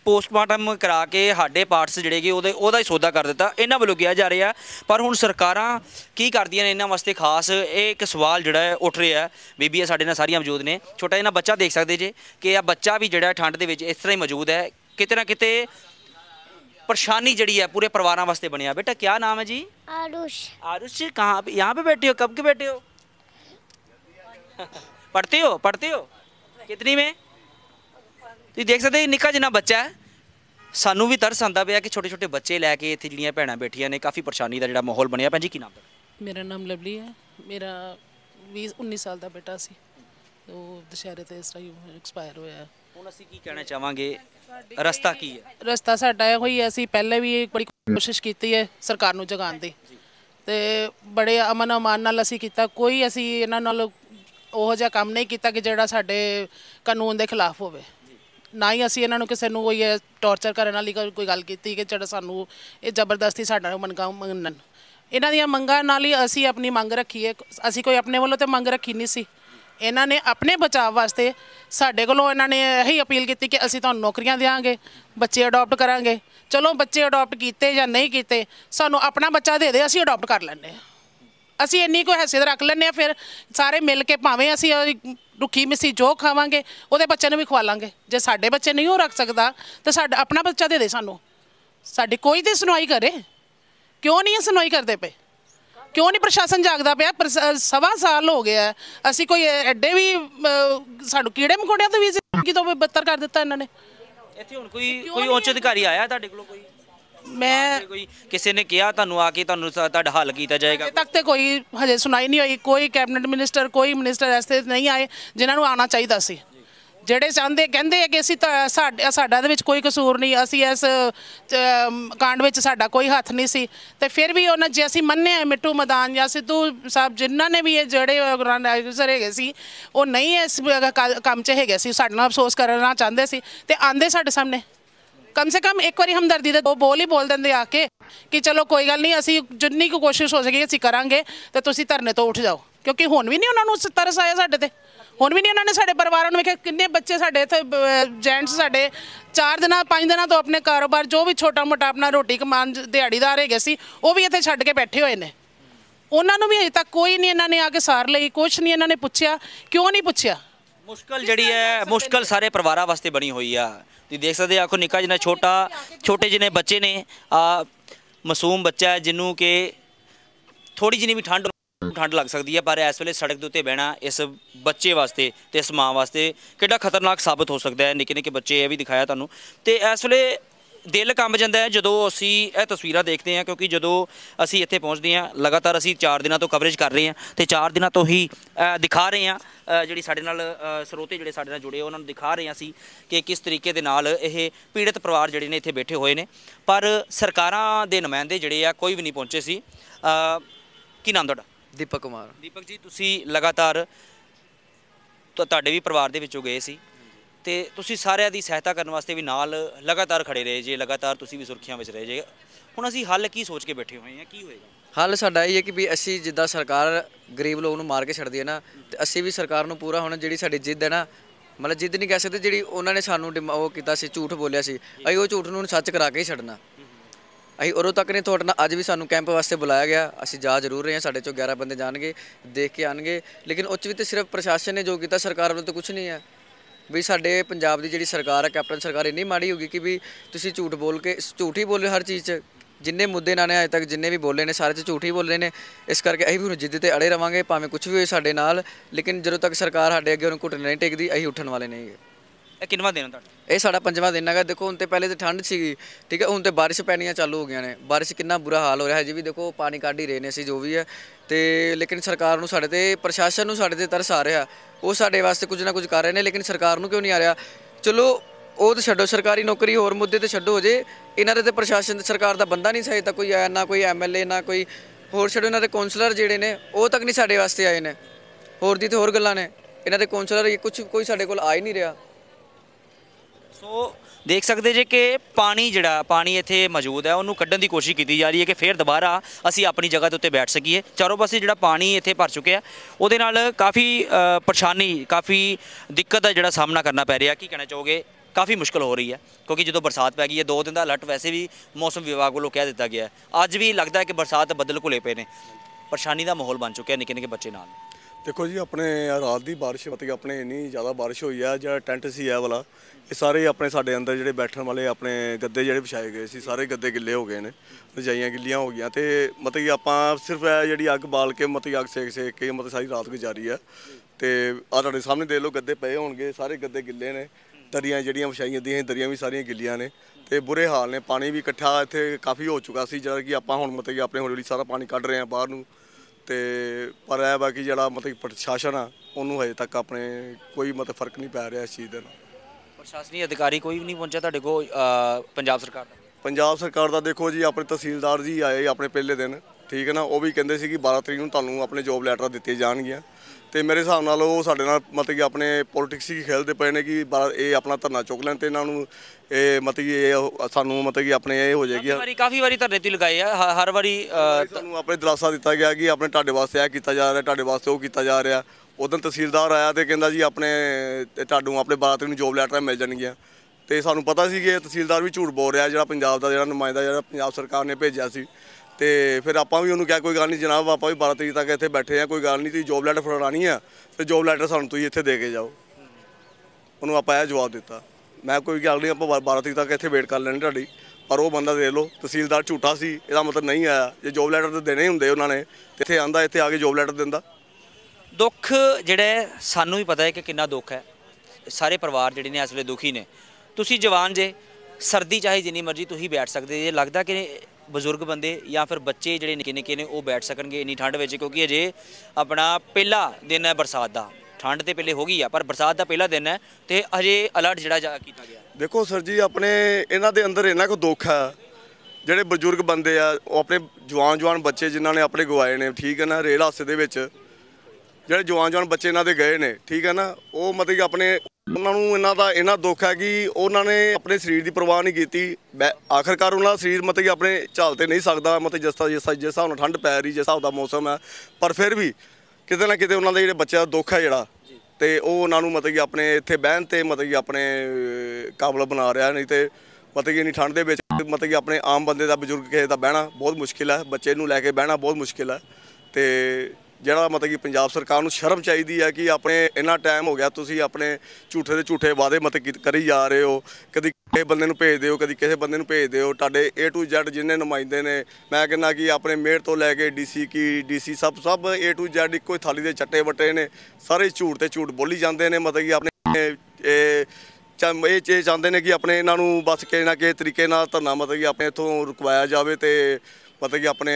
ਪੋਸਟਮਾਰਟਮ ਕਰਾ ਕੇ ਸਾਡੇ ਪਾਰਟਸ ਜਿਹੜੇ ਕਿ ਉਹਦੇ ਉਹਦਾ ਹੀ ਸੌਦਾ ਕਰ ਦਿੱਤਾ ਇਹਨਾਂ ਵੱਲੋਂ ਕਿਹਾ ਜਾ ਰਿਹਾ ਪਰ ਹੁਣ ਸਰਕਾਰਾਂ ਕੀ ਕਰਦੀਆਂ ਨੇ ਇਹਨਾਂ ਵਾਸਤੇ ਖਾਸ ਇਹ ਇੱਕ ਸਵਾਲ ਜਿਹੜਾ ਹੈ ਉੱਠ ਰਿਹਾ ਬੀਬੀ ਸਾਡੇ ਨਾਲ ਸਾਰੀਆਂ ਮੌਜੂਦ ਨੇ ਛੋਟਾ ਇਹਨਾਂ ਬੱਚਾ ਦੇਖ ਸਕਦੇ ਜੇ ਕਿ ਆ ਬੱਚਾ ਵੀ ਜਿਹੜਾ ਠੰਡ ਦੇ ਵਿੱਚ ਇਸ ਤਰ੍ਹਾਂ ਹੀ ਮੌਜੂਦ ਹੈ ਕਿਤੇ ਨਾ ਕਿਤੇ ਜਿਹੜੀ ਹੈ ਪੂਰੇ ਪਰਿਵਾਰਾਂ ਵਾਸਤੇ वास्ते बने ਬੇਟਾ ਕੀ ਨਾਮ ਹੈ ਜੀ ਆਰੁਸ਼ ਆਰੁਸ਼ कहाँ ਯਹਾਂ ਪੇ ਬੈਠੇ ਹੋ ਕਬ ਕੇ ਬੈਠੇ ਹੋ पढ़ते हो पढ़ते हो ਕਿਤਨੀ ਮੇ ਤੁਸੀਂ ਦੇਖ ਸਕਦੇ ਨਿੱਕਾ ਜਿਹਾ ਬੱਚਾ ਹੈ ਸਾਨੂੰ ਵੀ ਤਰਸ ਆਂਦਾ ਪਿਆ ਕਿ ਛੋਟੇ ਛੋਟੇ ਬੱਚੇ ਲੈ ਕੇ ਇੱਥੇ ਜਿਹੜੀਆਂ ਭੈਣਾਂ ਬੈਠੀਆਂ ਨੇ ਕਾਫੀ ਪਰੇਸ਼ਾਨੀ ਦਾ ਜਿਹੜਾ ਮਾਹੌਲ ਬਣਿਆ ਭੈਣ ਜੀ ਕੀ ਨਾਮ ਦਾ ਮੇਰਾ ਨਾਮ ਲਵਲੀ ਹੈ ਮੇਰਾ 20 19 ਸਾਲ ਦਾ ਬੇਟਾ ਸੀ ਉਹ ਦੁਸ਼ਹਿਰੇ ਤੇ ਇਸ ਤਰ੍ਹਾਂ ਐਕਸਪਾਇਰ ਹੋਇਆ ਹੁਣ ਅਸੀਂ ਕੀ ਕਹਿਣਾ ਚਾਹਾਂਗੇ ਰਸਤਾ ਕੀ ਹੈ ਰਸਤਾ ਸਾਡਾ ਇਹੋ ਹੋਈ ਅਸੀਂ ਪਹਿਲੇ ਵੀ ਬੜੀ ਕੋਸ਼ਿਸ਼ ਕੀਤੀ ਹੈ ਸਰਕਾਰ ਨੂੰ ਜਗਾਉਣ ਦੀ ਤੇ ਬੜੇ ਅਮਨ ਅਮਾਨ ਨਾਲ ਅਸੀਂ ਕੀਤਾ ਕੋਈ ਅਸੀਂ ਇਹਨਾਂ ਨਾਲ ਉਹੋ ਜਿਹਾ ਕੰਮ ਨਹੀਂ ਕੀਤਾ ਕਿ ਜਿਹੜਾ ਸਾਡੇ ਕਾਨੂੰਨ ਦੇ ਖਿਲਾਫ ਹੋਵੇ ਨਾ ਹੀ ਅਸੀਂ ਇਹਨਾਂ ਨੂੰ ਕਿਸੇ ਨੂੰ ਕੋਈ ਟੌਰਚਰ ਕਰਨ ਵਾਲੀ ਕੋਈ ਗੱਲ ਕੀਤੀ ਕਿ ਜਿਹੜਾ ਸਾਨੂੰ ਇਹ ਜ਼ਬਰਦਸਤੀ ਸਾਡਾ ਮੰਗਾ ਮੰਨਣ ਇਹਨਾਂ ਦੀਆਂ ਮੰਗਾਂ ਨਾਲ ਹੀ ਅਸੀਂ ਆਪਣੀ ਮੰਗ ਰੱਖੀ ਹੈ ਅਸੀਂ ਕੋਈ ਆਪਣੇ ਵੱਲੋਂ ਤੇ ਮੰਗ ਰੱਖੀ ਨਹੀਂ ਸੀ ਇਹਨਾਂ ਨੇ ਆਪਣੇ ਬਚਾਅ ਵਾਸਤੇ ਸਾਡੇ ਕੋਲੋਂ ਇਹਨਾਂ ਨੇ ਇਹੀ ਅਪੀਲ ਕੀਤੀ ਕਿ ਅਸੀਂ ਤੁਹਾਨੂੰ ਨੌਕਰੀਆਂ ਦੇਵਾਂਗੇ ਬੱਚੇ ਅਡਾਪਟ ਕਰਾਂਗੇ ਚਲੋ ਬੱਚੇ ਅਡਾਪਟ ਕੀਤੇ ਜਾਂ ਨਹੀਂ ਕੀਤੇ ਸਾਨੂੰ ਆਪਣਾ ਬੱਚਾ ਦੇ ਦੇ ਅਸੀਂ ਅਡਾਪਟ ਕਰ ਲੈਂਦੇ ਹਾਂ ਅਸੀਂ ਇੰਨੀ ਕੋਈ ਹਸੀਅਤ ਰੱਖ ਲੈਨੇ ਆ ਫਿਰ ਸਾਰੇ ਮਿਲ ਕੇ ਭਾਵੇਂ ਅਸੀਂ ਰੁੱਖੀ ਮਿੱਸੀ ਜੋ ਖਾਵਾਂਗੇ ਉਹਦੇ ਬੱਚੇ ਨੂੰ ਵੀ ਖਵਾ ਲਾਂਗੇ ਜੇ ਸਾਡੇ ਬੱਚੇ ਨਹੀਂ ਉਹ ਰੱਖ ਸਕਦਾ ਤੇ ਸਾਡਾ ਆਪਣਾ ਬੱਚਾ ਦੇ ਦੇ ਸਾਨੂੰ ਸਾਡੀ ਕੋਈ ਤੇ ਸੁਣਵਾਈ ਕਰੇ ਕਿਉਂ ਨਹੀਂ ਸੁਣਵਾਈ ਕਰਦੇ ਪਏ ਕਿਉਂ ਨਹੀਂ ਪ੍ਰਸ਼ਾਸਨ ਜਾਗਦਾ ਪਿਆ ਸਵਾ ਸਾਲ ਹੋ ਗਿਆ ਅਸੀਂ ਕੋਈ ਐਡੇ ਵੀ ਸਾਨੂੰ ਕੀੜੇ ਮਕੋੜਿਆਂ ਤੋਂ ਵੀ ਜ਼ਿੰਦਗੀ ਤੋਂ ਬੱਤਰ ਕਰ ਦਿੱਤਾ ਇਹਨਾਂ ਨੇ ਇੱਥੇ ਹੁਣ ਕੋਈ ਕੋਈ ਉੱਚ ਅਧਿਕਾਰੀ ਆਇਆ ਤੁਹਾਡੇ ਕੋਲ ਕੋਈ ਮੈਂ ਕੋਈ ਕਿਸੇ ਨੇ ਕਿਹਾ ਤੁਹਾਨੂੰ ਆ ਕੇ ਤੁਹਾਨੂੰ ਤੁਹਾਡਾ ਹੱਲ ਕੀਤਾ ਜਾਏਗਾ ਤੱਕ ਤੇ ਕੋਈ ਹਜੇ ਸੁਣਾਈ ਨਹੀਂ ਹੋਈ ਕੋਈ ਕੈਬਨਿਟ ਮਿਨਿਸਟਰ ਕੋਈ ਮਿਨਿਸਟਰ ਐਸੇ ਨਹੀਂ ਆਏ ਜਿਨ੍ਹਾਂ ਨੂੰ ਆਉਣਾ ਚਾਹੀਦਾ ਸੀ ਜਿਹੜੇ ਚਾਹੁੰਦੇ ਕਹਿੰਦੇ ਆ ਕਿ ਅਸੀਂ ਤਾਂ ਸਾਡਾ ਸਾਡਾ ਦੇ ਵਿੱਚ ਕੋਈ ਕਸੂਰ ਨਹੀਂ ਅਸੀਂ ਇਸ ਕਾਂਡ ਵਿੱਚ ਸਾਡਾ ਕੋਈ ਹੱਥ ਨਹੀਂ ਸੀ ਤੇ ਫਿਰ ਵੀ ਉਹਨਾਂ ਜੇ ਅਸੀਂ ਮੰਨਿਆ ਮਿੱਟੂ ਮੈਦਾਨ ਜਾਂ ਸਿੱਧੂ ਸਾਹਿਬ ਜਿਨ੍ਹਾਂ ਨੇ ਵੀ ਇਹ ਜਿਹੜੇ ਆਰਗੇਨਾਈਜ਼ਰ ਹੈਗੇ ਸੀ ਉਹ ਨਹੀਂ ਇਸ ਕੰਮ 'ਚ ਹੈਗੇ ਸੀ ਸਾਡੇ ਨਾਲ ਅਫਸੋਸ ਕਰਨਾ ਚਾਹੁੰਦੇ ਸੀ ਤੇ ਆਂਦੇ ਸਾਡੇ ਸਾਹਮਣੇ ਕਮ ਸੇ ਕਮ ਇੱਕ ਵਾਰੀ ਹਮਦਰਦੀ ਦੇ ਉਹ ਬੋਲ ਹੀ ਬੋਲ ਦਿੰਦੇ ਆ ਕੇ ਕਿ ਚਲੋ ਕੋਈ ਗੱਲ ਨਹੀਂ ਅਸੀਂ ਜਿੰਨੀ ਕੁ ਕੋਸ਼ਿਸ਼ ਹੋ ਸਕੇ ਅਸੀਂ ਕਰਾਂਗੇ ਤੇ ਤੁਸੀਂ ਧਰਨੇ ਤੋਂ ਉੱਠ ਜਾਓ ਕਿਉਂਕਿ ਹੁਣ ਵੀ ਨਹੀਂ ਉਹਨਾਂ ਨੂੰ ਤਰਸ ਆਇਆ ਸਾਡੇ ਤੇ ਹੁਣ ਵੀ ਨਹੀਂ ਉਹਨਾਂ ਨੇ ਸਾਡੇ ਪਰਿਵਾਰਾਂ ਨੂੰ ਵੇਖਿਆ ਕਿੰਨੇ ਬੱਚੇ ਸਾਡੇ ਇੱਥੇ ਜੈਂਟਸ ਸਾਡੇ ਚਾਰ ਦਿਨਾਂ ਪੰਜ ਦਿਨਾਂ ਤੋਂ ਆਪਣੇ ਕਾਰੋਬਾਰ ਜੋ ਵੀ ਛੋਟਾ ਮੋਟਾ ਆਪਣਾ ਰੋਟੀ ਕਮਾਣ ਦਿਹਾੜੀਦਾਰ ਹੈਗੇ ਸੀ ਉਹ ਵੀ ਇੱਥੇ ਛੱਡ ਕੇ ਬੈਠੇ ਹੋਏ ਨੇ ਉਹਨਾਂ ਨੂੰ ਵੀ ਅਜੇ ਤੱਕ ਕੋਈ ਨਹੀਂ ਇਹਨਾਂ ਨੇ ਆ ਕੇ ਸਾਰ ਲਈ ਕੁਝ ਨਹੀਂ ਇਹਨਾਂ ਨੇ ਪੁੱਛਿਆ ਕਿਉਂ ਨਹੀਂ ਪੁੱਛਿਆ ਮੁਸ਼ਕਲ ਜਿਹੜੀ ਹੈ ਮੁਸ਼ਕਲ ਸਾਰੇ ਪਰਿਵਾਰਾਂ ਵਾਸਤੇ ਬਣੀ ਹੋਈ ਆ ਤੁਸੀਂ ਦੇਖ ਸਕਦੇ ਆਖੋ ਨਿੱਕਾ ਜਿਹਾ ਛੋਟਾ ਛੋਟੇ ਜਿਹੇ ਬੱਚੇ ਨੇ ਆ ਮਾਸੂਮ ਬੱਚਾ ਹੈ ਜਿਹਨੂੰ ਕਿ ਥੋੜੀ ਜਿਹੀ ਵੀ ਠੰਡ ਠੰਡ ਲੱਗ ਸਕਦੀ ਹੈ ਪਰ ਇਸ ਵੇਲੇ ਸੜਕ ਦੇ ਉੱਤੇ ਬਹਿਣਾ ਇਸ ਬੱਚੇ ਵਾਸਤੇ ਤੇ ਇਸ ਮਾਂ ਵਾਸਤੇ ਕਿੱਡਾ ਖਤਰਨਾਕ ਸਾਬਤ ਹੋ ਸਕਦਾ ਹੈ ਨਿੱਕੇ ਨਿੱਕੇ ਬੱਚੇ ਇਹ ਵੀ ਦਿਖਾਇਆ ਤੁਹਾਨੂੰ ਤੇ ਇਸ ਵੇਲੇ ਦਿਲ ਕੰਬ ਜਾਂਦਾ ਹੈ ਜਦੋਂ ਅਸੀਂ ਇਹ ਤਸਵੀਰਾਂ ਦੇਖਦੇ ਹਾਂ ਕਿਉਂਕਿ ਜਦੋਂ ਅਸੀਂ ਇੱਥੇ ਪਹੁੰਚਦੇ ਹਾਂ ਲਗਾਤਾਰ ਅਸੀਂ 4 ਦਿਨਾਂ ਤੋਂ ਕਵਰੇਜ ਕਰ ਰਹੇ ਹਾਂ ਤੇ 4 ਦਿਨਾਂ ਤੋਂ ਹੀ ਦਿਖਾ ਰਹੇ ਹਾਂ ਜਿਹੜੀ ਸਾਡੇ ਨਾਲ ਸਰੋਤੇ ਜਿਹੜੇ ਸਾਡੇ ਨਾਲ ਜੁੜੇ ਉਹਨਾਂ ਨੂੰ ਦਿਖਾ ਰਹੇ ਹਾਂ ਅਸੀਂ ਕਿ ਕਿਸ ਤਰੀਕੇ ਦੇ ਨਾਲ ਇਹ ਪੀੜਤ ਪਰਿਵਾਰ ਜਿਹੜੇ ਨੇ ਇੱਥੇ ਬੈਠੇ ਹੋਏ ਨੇ ਪਰ ਸਰਕਾਰਾਂ ਦੇ ਨੁਮਾਇੰਦੇ ਜਿਹੜੇ ਆ ਕੋਈ ਵੀ ਨਹੀਂ ਪਹੁੰਚੇ ਸੀ ਕੀ ਨਾਮ ਤੁਹਾਡਾ ਦੀਪਕ ਕੁਮਾਰ ਦੀਪਕ ਜੀ ਤੁਸੀਂ ਲਗਾਤਾਰ ਤੁਹਾਡੇ ਵੀ ਪਰਿਵਾਰ ਦੇ ਵਿੱਚੋਂ ਗਏ ਸੀ ਤੇ ਤੁਸੀਂ ਸਾਰਿਆਂ ਦੀ ਸਹਾਇਤਾ ਕਰਨ ਵਾਸਤੇ ਵੀ ਨਾਲ ਲਗਾਤਾਰ ਖੜੇ ਰਹੇ ਜੇ ਲਗਾਤਾਰ ਤੁਸੀਂ ਵੀ ਸੁਰਖੀਆਂ ਵਿੱਚ ਰਹੇ ਜੇ ਹੁਣ ਅਸੀਂ ਹੱਲ ਕੀ ਸੋਚ ਕੇ ਬੈਠੇ ਹੋਏ ਹਾਂ ਕੀ ਹੋਏਗਾ ਹੱਲ ਸਾਡਾ ਇਹ ਹੈ ਕਿ ਵੀ ਅਸੀਂ ਜਿੱਦਾਂ ਸਰਕਾਰ ਗਰੀਬ ਲੋਕ ਨੂੰ ਮਾਰ ਕੇ ਛੱਡਦੀ ਹੈ ਨਾ ਤੇ ਅਸੀਂ ਵੀ ਸਰਕਾਰ ਨੂੰ ਪੂਰਾ ਹੁਣ ਜਿਹੜੀ ਸਾਡੀ ਜਿੱਦ ਹੈ ਨਾ ਮਤਲਬ ਜਿੱਦ ਨਹੀਂ ਕਹਿ ਸਕਦੇ ਜਿਹੜੀ ਉਹਨਾਂ ਨੇ ਸਾਨੂੰ ਉਹ ਕੀਤਾ ਸੀ ਝੂਠ ਬੋਲਿਆ ਸੀ ਅਸੀਂ ਉਹ ਝੂਠ ਨੂੰ ਸੱਚ ਕਰਾ ਕੇ ਹੀ ਛੱਡਣਾ ਅਸੀਂ ਉਰੋਂ ਤੱਕ ਨਹੀਂ ਤੁਹਾਡੇ ਨਾਲ ਅੱਜ ਵੀ ਸਾਨੂੰ ਕੈਂਪ ਵਾਸਤੇ ਬੁਲਾਇਆ ਗਿਆ ਅਸੀਂ ਜਾ ਜ਼ਰੂਰ ਰਹੇ ਹਾਂ ਸਾਡੇ ਚੋਂ 11 ਬੰਦੇ ਜਾਣਗੇ ਦੇਖ ਕੇ ਆਣਗੇ ਲੇਕਿਨ ਉੱਚ ਵੀ ਤੇ ਸਿਰਫ ਪ੍ਰਸ਼ਾਸਨ ਨੇ ਜੋ ਕੀਤਾ ਸਰਕਾਰ ਵੱਲੋਂ ਤਾਂ ਕੁਝ ਨਹੀਂ ਹੈ ਵੀ ਸਾਡੇ ਪੰਜਾਬ ਦੀ ਜਿਹੜੀ ਸਰਕਾਰ ਹੈ ਕੈਪਟਨ ਸਰਕਾਰ ਇੰਨੀ ਮਾੜੀ ਹੋ ਗਈ ਕਿ ਵੀ ਤੁਸੀਂ ਝੂਠ ਬੋਲ ਕੇ ਝੂਠ ਹੀ ਬੋਲੇ ਹਰ ਚੀਜ਼ 'ਚ ਜਿੰਨੇ ਮੁੱਦੇ ਨਾਲ ਨੇ ਅਜੇ ਤੱਕ ਜਿੰਨੇ ਵੀ ਬੋਲੇ ਨੇ ਸਾਰੇ ਚ ਝੂਠ ਹੀ ਬੋਲੇ ਨੇ ਇਸ ਕਰਕੇ ਅਸੀਂ ਵੀ ਹੁਣ ਜਿੱਦ ਤੇ ਅੜੇ ਰਵਾਂਗੇ ਭਾਵੇਂ ਕੁਝ ਵੀ ਹੋਏ ਸਾਡੇ ਨਾਲ ਲੇਕਿਨ ਜਦੋਂ ਤੱਕ ਸਰਕਾਰ ਸਾਡੇ ਅੱਗੇ ਉਹਨੂੰ ਘੁੱਟਣ ਨਹੀਂ ਟੇਕਦੀ ਅਸੀਂ ਉੱਠਣ ਵਾਲੇ ਨਹੀਂ ਇਹ ਕਿੰਨਾ ਦਿਨ ਆ ਤੁਹਾਡਾ ਇਹ ਸਾਡਾ ਪੰਜਵਾਂ ਦਿਨ ਹੈਗਾ ਦੇਖੋ ਹੁਣ ਤੇ ਪਹਿਲੇ ਤੇ ਠੰਡ ਸੀਗੀ ਠੀਕ ਹੈ ਹੁਣ ਤੇ ਬਾਰਿਸ਼ ਪੈਣੀਆਂ ਚਾਲੂ ਹੋ ਗਈਆਂ ਨੇ ਬਾਰਿਸ਼ ਕਿੰਨਾ ਬੁਰਾ ਹਾਲ ਹੋ ਰਿਹਾ ਹੈ ਜੀ ਵੀ ਦੇਖੋ ਪਾਣੀ ਕੱਢ ਹੀ ਰਹੇ ਨੇ ਅਸੀਂ ਜੋ ਵੀ ਹੈ ਤੇ ਲੇਕਿਨ ਸਰਕਾਰ ਨੂੰ ਸਾਡੇ ਤੇ ਪ੍ਰਸ਼ਾਸਨ ਨੂੰ ਸਾਡੇ ਤੇ ਤਰਸ ਆ ਰਿਹਾ ਉਹ ਸਾਡੇ ਵਾਸਤੇ ਕੁਝ ਨਾ ਕੁਝ ਕਰ ਰਹੇ ਨੇ ਲੇਕਿਨ ਸਰਕਾਰ ਨੂੰ ਕਿਉਂ ਨਹੀਂ ਆ ਰਿਹਾ ਚਲੋ ਉਹ ਤਾਂ ਛੱਡੋ ਸਰਕਾਰੀ ਨੌਕਰੀ ਹੋਰ ਮੁੱਦੇ ਤੇ ਛੱਡੋ ਹੋ ਜੇ ਇਹਨਾਂ ਦੇ ਤੇ ਪ੍ਰਸ਼ਾਸਨ ਤੇ ਸਰਕਾਰ ਦਾ ਬੰਦਾ ਨਹੀਂ ਸਹੀ ਤਾਂ ਕੋਈ ਆਇਆ ਨਾ ਕੋਈ ਐਮਐਲਏ ਨਾ ਕੋਈ ਹੋਰ ਛੱਡੋ ਇਹਨਾਂ ਦੇ ਕਾਉਂਸਲਰ ਜਿਹੜੇ ਨੇ ਉਹ ਤੱਕ ਨਹੀਂ ਸਾਡੇ ਵਾਸਤੇ ਆਏ ਨੇ ਹੋਰ ਦੀ ਤੇ ਹੋਰ ਗੱਲਾਂ ਨੇ ਇਹਨਾਂ ਦੇ ਕਾਉਂਸਲਰ ਕੁਝ ਕੋਈ ਸਾਡੇ ਕੋਲ ਆ ਹੀ ਨਹੀਂ ਰਿਹਾ ਸੋ ਦੇਖ ਸਕਦੇ ਜੇ ਕਿ ਪਾਣੀ ਜਿਹੜਾ ਪਾਣੀ ਇੱਥੇ ਮੌਜੂਦ ਹੈ ਉਹਨੂੰ ਕੱਢਣ ਦੀ ਕੋਸ਼ਿਸ਼ ਕੀਤੀ ਜਾ ਰਹੀ ਹੈ ਕਿ ਫੇਰ ਦੁਬਾਰਾ ਅਸੀਂ ਆਪਣੀ ਜਗ੍ਹਾ ਦੇ ਉੱਤੇ ਬੈਠ ਸਕੀਏ ਚਾਰੋਂ ਪਾਸੇ ਜਿਹੜਾ ਪਾਣੀ ਇੱਥੇ ਭਰ ਚੁੱਕਿਆ ਉਹਦੇ ਨਾਲ ਕਾਫੀ ਪਰੇਸ਼ਾਨੀ ਕਾਫੀ ਦਿੱਕਤ ਦਾ ਜਿਹੜਾ ਸਾਹਮਣਾ ਕਰਨਾ ਪੈ ਰਿਹਾ ਕੀ ਕਹਿਣਾ ਚਾਹੋਗੇ ਕਾਫੀ ਮੁਸ਼ਕਲ ਹੋ ਰਹੀ ਹੈ ਕਿਉਂਕਿ ਜਦੋਂ ਬਰਸਾਤ ਪੈ ਗਈ ਹੈ ਦੋ ਦਿਨ ਦਾ ਅਲਰਟ ਵੈਸੇ ਵੀ ਮੌਸਮ ਵਿਭਾਗ ਵੱਲੋਂ ਕਹਿ ਦਿੱਤਾ ਗਿਆ ਅੱਜ ਵੀ ਲੱਗਦਾ ਹੈ ਕਿ ਬਰਸਾਤ ਬੱਦਲ ਘੁਲੇ ਪਏ ਨੇ ਪਰੇਸ਼ਾਨੀ ਦਾ ਮਾਹੌਲ ਬਣ ਚੁੱਕਿਆ ਨਿੱਕੇ ਨਿੱਕੇ ਬੱਚੇ ਨਾਲ ਦੇਖੋ ਜੀ ਆਪਣੇ ਰਾਤ ਦੀ ਬਾਰਿਸ਼ ਮਤਲਬ ਆਪਣੇ ਇੰਨੀ ਜ਼ਿਆਦਾ ਬਾਰਿਸ਼ ਹੋਈ ਆ ਜਿਹੜਾ ਟੈਂਟ ਸੀ ਆ ਵਾਲਾ ਇਹ ਸਾਰੇ ਆਪਣੇ ਸਾਡੇ ਅੰਦਰ ਜਿਹੜੇ ਬੈਠਣ ਵਾਲੇ ਆਪਣੇ ਗੱਦੇ ਜਿਹੜੇ ਵਿਛਾਏ ਗਏ ਸੀ ਸਾਰੇ ਗੱਦੇ ਗਿੱਲੇ ਹੋ ਗਏ ਨੇ ਰਜਾਈਆਂ ਗਿੱਲੀਆਂ ਹੋ ਗਈਆਂ ਤੇ ਮਤਲਬ ਕਿ ਆਪਾਂ ਸਿਰਫ ਜਿਹੜੀ ਅੱਗ ਬਾਲ ਕੇ ਮਤਲਬ ਅੱਗ ਸੇਕ ਸੇਕ ਕੇ ਮਤਲਬ ਸਾਰੀ ਰਾਤ ਗੁਜ਼ਾਰੀ ਆ ਤੇ ਆ ਤੁਹਾਡੇ ਸਾਹਮਣੇ ਦੇਖ ਲਓ ਗੱਦੇ ਪਏ ਹੋਣਗੇ ਸਾਰੇ ਗੱਦੇ ਗਿੱਲੇ ਨੇ ਦਰੀਆਂ ਜਿਹੜੀਆਂ ਵਿਛਾਈਆਂ ਦੀਆਂ ਦਰੀਆਂ ਵੀ ਸਾਰੀਆਂ ਗਿੱਲੀਆਂ ਨੇ ਤੇ ਬੁਰੇ ਹਾਲ ਨੇ ਪਾਣੀ ਵੀ ਇਕੱਠਾ ਇੱਥੇ ਕਾਫੀ ਹੋ ਚੁੱਕਾ ਸੀ ਜਿਹੜਾ ਕਿ ਆਪਾਂ ਹੁਣ ਮਤਲਬ ਕਿ ਆਪਣੇ ਹੌਲੀ ਹੌਲੀ ਸਾਰਾ ਪਾਣੀ ਕੱਢ ਰਹੇ ਆ ਬਾਹਰ ਨੂੰ ਤੇ ਪਰ ਇਹ ਬਾਕੀ ਜਿਹੜਾ ਮਤਲਬ ਪ੍ਰਸ਼ਾਸਨ ਆ ਉਹਨੂੰ ਹਜੇ ਤੱਕ ਆਪਣੇ ਕੋਈ ਮਤਲਬ ਫਰਕ ਨਹੀਂ ਪੈ ਰਿਹਾ ਇਸ ਚੀਜ਼ ਦੇ ਨਾਲ ਪ੍ਰਸ਼ਾਸਨੀ ਅਧਿਕਾਰੀ ਕੋਈ ਵੀ ਨਹੀਂ ਪਹੁੰਚਿਆ ਤੁਹਾਡੇ ਕੋ ਪੰਜਾਬ ਸਰਕਾਰ ਦਾ ਪੰਜਾਬ ਸਰਕਾਰ ਦਾ ਦੇਖੋ ਜੀ ਆਪਣੇ ਤਹਿਸੀਲਦਾਰ ਜੀ ਆਏ ਆਪਣੇ ਪਹਿਲੇ ਦਿਨ ਠੀਕ ਹੈ ਨਾ ਉਹ ਵੀ ਕਹਿੰਦੇ ਸੀ ਕਿ 12 ਤਰੀਕ ਨੂੰ ਤੁਹਾਨੂੰ ਆਪਣੇ ਜੋਬ ਲੈਟਰ ਦਿੱਤੇ ਜਾਣਗੀਆਂ ਤੇ ਮੇਰੇ ਹਿਸਾਬ ਨਾਲ ਉਹ ਸਾਡੇ ਨਾਲ ਮਤਲਬ ਕਿ ਆਪਣੇ ਪੋਲਿਟਿਕਸ ਹੀ ਖੇਲਦੇ ਪਏ ਨੇ ਕਿ ਇਹ ਆਪਣਾ ਧਰਨਾ ਚੁੱਕ ਲੈਣ ਤੇ ਇਹਨਾਂ ਨੂੰ ਇਹ ਮਤਲਬ ਕਿ ਇਹ ਸਾਨੂੰ ਮਤਲਬ ਕਿ ਆਪਣੇ ਇਹ ਹੋ ਜਾਏਗੀ ਵਾਰੀ ਕਾਫੀ ਵਾਰੀ ਧਰਨੇ ਤੇ ਲਗਾਏ ਆ ਹਰ ਵਾਰੀ ਸਾਨੂੰ ਆਪਣੇ ਦਿਲਾਸਾ ਦਿੱਤਾ ਗਿਆ ਕਿ ਆਪਣੇ ਤੁਹਾਡੇ ਵਾਸਤੇ ਇਹ ਕੀਤਾ ਜਾ ਰਿਹਾ ਤੁਹਾਡੇ ਵਾਸਤੇ ਉਹ ਕੀਤਾ ਜਾ ਰਿਹਾ ਉਦੋਂ ਤਹਿਸੀਲਦਾਰ ਆਇਆ ਤੇ ਕਹਿੰਦਾ ਜੀ ਆਪਣੇ ਤੇ ਤੁਹਾਨੂੰ ਆਪਣੇ ਬਾਤਰੀ ਨੂੰ ਜੋਬ ਲੈਟਰਾਂ ਮਿਲ ਜਾਣਗੀਆਂ ਤੇ ਸਾਨੂੰ ਪਤਾ ਸੀ ਕਿ ਇਹ ਤਹਿਸੀਲਦਾਰ ਵੀ ਝੂਠ ਬੋਲ ਰਿਹਾ ਜਿਹੜਾ ਪੰਜਾਬ ਦਾ ਜਿਹੜਾ ਨੁਮਾਇੰਦਾ ਜਿਹੜਾ ਪੰਜਾਬ ਸਰਕਾਰ ਨੇ ਭੇਜਿਆ ਸੀ ਤੇ ਫਿਰ ਆਪਾਂ ਵੀ ਉਹਨੂੰ ਕਿਹਾ ਕੋਈ ਗੱਲ ਨਹੀਂ ਜਨਾਬ ਆਪਾਂ ਵੀ 12 ਤਰੀਕ ਤੱਕ ਇੱਥੇ ਬੈਠੇ ਆ ਕੋਈ ਗੱਲ ਨਹੀਂ ਤੁਸੀਂ ਜੋਬ ਲੈਟਰ ਫੜਾਣੀ ਆ ਤੇ ਜੋਬ ਲੈਟਰ ਸਾਨੂੰ ਤੁਸੀਂ ਇੱਥੇ ਦੇ ਕੇ ਜਾਓ ਉਹਨੂੰ ਆਪਾਂ ਇਹ ਜਵਾਬ ਦਿੱਤਾ ਮੈਂ ਕੋਈ ਗੱਲ ਨਹੀਂ ਆਪਾਂ 12 ਤਰੀਕ ਤੱਕ ਇੱਥੇ ਵੇਟ ਕਰ ਲੈਣੇ ਤੁਹਾਡੀ ਪਰ ਉਹ ਬੰਦਾ ਦੇ ਲਓ ਤਹਿਸੀਲਦਾਰ ਝੂਠਾ ਸੀ ਇਹਦਾ ਮਤਲਬ ਨਹੀਂ ਆਇਆ ਜੇ ਜੋਬ ਲੈਟਰ ਤਾਂ ਦੇਣੇ ਹੁੰਦੇ ਉਹਨਾਂ ਨੇ ਤੇ ਇੱਥੇ ਆਂਦਾ ਇੱਥੇ ਆ ਕੇ ਜੋਬ ਲੈਟਰ ਦਿੰਦਾ ਦੁੱਖ ਜਿਹੜਾ ਸਾਨੂੰ ਵੀ ਪਤਾ ਹੈ ਕਿ ਕਿੰਨਾ ਦੁੱਖ ਹੈ ਸਾਰੇ ਪਰਿਵਾਰ ਜਿਹੜੇ ਨੇ ਅਸਲੇ ਦੁਖੀ ਨੇ ਤੁਸੀਂ ਜਵਾਨ ਜੇ ਸਰਦੀ ਚਾਹੇ ਜਿੰਨੀ ਮਰਜ਼ੀ ਤੁਸੀਂ ਬੈਠ ਸਕਦੇ ਜੇ ਲੱਗਦਾ ਕਿ ਬਜ਼ੁਰਗ ਬੰਦੇ ਜਾਂ ਫਿਰ ਬੱਚੇ ਜਿਹੜੇ ਨਿੱਕੇ ਨਿੱਕੇ ਨੇ ਉਹ ਬੈਠ ਸਕਣਗੇ ਇਨੀ ਠੰਡ ਵਿੱਚ ਕਿਉਂਕਿ ਅਜੇ ਆਪਣਾ ਪਹਿਲਾ ਦਿਨ ਹੈ ਬਰਸਾਤ ਦਾ ਠੰਡ ਤੇ ਪਹਿਲੇ ਹੋ ਗਈ ਆ ਪਰ ਬਰਸਾਤ ਦਾ ਪਹਿਲਾ ਦਿਨ ਹੈ ਤੇ ਅਜੇ ਅਲਰਟ ਜਿਹੜਾ ਜਾ ਕੀਤਾ ਗਿਆ ਦੇਖੋ ਸਰ ਜੀ ਆਪਣੇ ਇਹਨਾਂ ਦੇ ਅੰਦਰ ਇਹਨਾਂ ਕੋ ਦੁੱਖ ਆ ਜਿਹੜੇ ਬਜ਼ੁਰਗ ਬੰਦੇ ਆ ਉਹ ਆਪਣੇ ਜਵਾਨ ਜਵਾਨ ਬੱਚੇ ਜਿਨ੍ਹਾਂ ਨੇ ਆਪਣੇ ਗਵਾਏ ਨੇ ਠੀਕ ਹੈ ਨਾ ਰੇਲ ਹਾਸੇ ਦੇ ਵਿੱਚ ਜਿਹੜੇ ਜਵਾਨ ਜਵਾਨ ਬੱਚੇ ਇਹਨਾਂ ਦੇ ਗਏ ਨੇ ਠੀਕ ਹੈ ਨਾ ਉਹ ਮਤਲਬ ਆਪਣੇ ਉਹਨਾਂ ਨੂੰ ਇਹਨਾਂ ਦਾ ਇਹਨਾਂ ਦੁੱਖ ਹੈ ਕਿ ਉਹਨਾਂ ਨੇ ਆਪਣੇ ਸਰੀਰ ਦੀ ਪਰਵਾਹ ਨਹੀਂ ਕੀਤੀ ਆਖਰਕਾਰ ਉਹਨਾਂ ਦਾ ਸਰੀਰ ਮਤਲਬ ਆਪਣੇ ਝਾਲ ਤੇ ਨਹੀਂ ਸਕਦਾ ਮਤਲਬ ਜਿਸ ਤਰ੍ਹਾਂ ਜਿਸ ਹਿਸਾਬ ਨਾਲ ਠੰਡ ਪੈ ਰਹੀ ਜਿਸ ਹਿਸਾਬ ਦਾ ਮੌਸਮ ਹੈ ਪਰ ਫਿਰ ਵੀ ਕਿਤੇ ਨਾ ਕਿਤੇ ਉਹਨਾਂ ਦੇ ਜਿਹੜੇ ਬੱਚਿਆਂ ਦਾ ਦੁੱਖ ਹੈ ਜਿਹੜਾ ਤੇ ਉਹ ਉਹਨਾਂ ਨੂੰ ਮਤਲਬ ਆਪਣੇ ਇੱਥੇ ਬਹਿਣ ਤੇ ਮਤਲਬ ਆਪਣੇ ਕਾਬਲ ਬਣਾ ਰਿਹਾ ਨਹੀਂ ਤੇ ਮਤਲਬ ਇਹ ਨਹੀਂ ਠੰਡ ਦੇ ਵਿੱਚ ਮਤਲਬ ਆਪਣੇ ਆਮ ਬੰਦੇ ਦਾ ਬਜ਼ੁਰਗ ਕਿਸੇ ਦਾ ਬਹਿਣਾ ਬਹੁਤ ਮੁਸ਼ਕਿਲ ਹੈ ਬੱਚੇ ਨੂੰ ਲੈ ਕੇ ਬਹਿਣਾ ਬਹੁਤ ਮੁਸ਼ਕਿਲ ਹੈ ਤੇ ਜਿਹੜਾ ਮਤਲਬ ਕਿ ਪੰਜਾਬ ਸਰਕਾਰ ਨੂੰ ਸ਼ਰਮ ਚਾਹੀਦੀ ਹੈ ਕਿ ਆਪਣੇ ਇੰਨਾ ਟਾਈਮ ਹੋ ਗਿਆ ਤੁਸੀਂ ਆਪਣੇ ਝੂਠੇ ਦੇ ਝੂਠੇ ਵਾਅਦੇ ਮਤਲਬ ਕਰੀ ਜਾ ਰਹੇ ਹੋ ਕਦੀ ਕਿਸੇ ਬੰਦੇ ਨੂੰ ਭੇਜਦੇ ਹੋ ਕਦੀ ਕਿਸੇ ਬੰਦੇ ਨੂੰ ਭੇਜਦੇ ਹੋ ਤੁਹਾਡੇ A to Z ਜਿੰਨੇ ਨੁਮਾਇੰਦੇ ਨੇ ਮੈਂ ਕਹਿੰਦਾ ਕਿ ਆਪਣੇ ਮੇਅਰ ਤੋਂ ਲੈ ਕੇ ਡੀਸੀ ਕੀ ਡੀਸੀ ਸਭ ਸਭ A to Z ਇੱਕੋ ਹੀ ਥਾਲੀ ਦੇ ਚੱਟੇ ਵਟੇ ਨੇ ਸਾਰੇ ਝੂਠ ਤੇ ਝੂਠ ਬੋਲੀ ਜਾਂਦੇ ਨੇ ਮਤਲਬ ਕਿ ਆਪਣੇ ਇਹ ਇਹ ਚਾਹੁੰਦੇ ਨੇ ਕਿ ਆਪਣੇ ਇਹਨਾਂ ਨੂੰ ਬਸ ਕਿਸੇ ਨਾ ਕਿਸੇ ਤਰੀਕੇ ਨਾਲ ਧਰਨਾ ਮਤਲਬ ਕਿ ਆਪਣੇ ਇਥੋਂ ਰੁਕਵਾਇਆ ਜਾਵੇ ਤੇ ਪਤਾ ਕਿ ਆਪਣੇ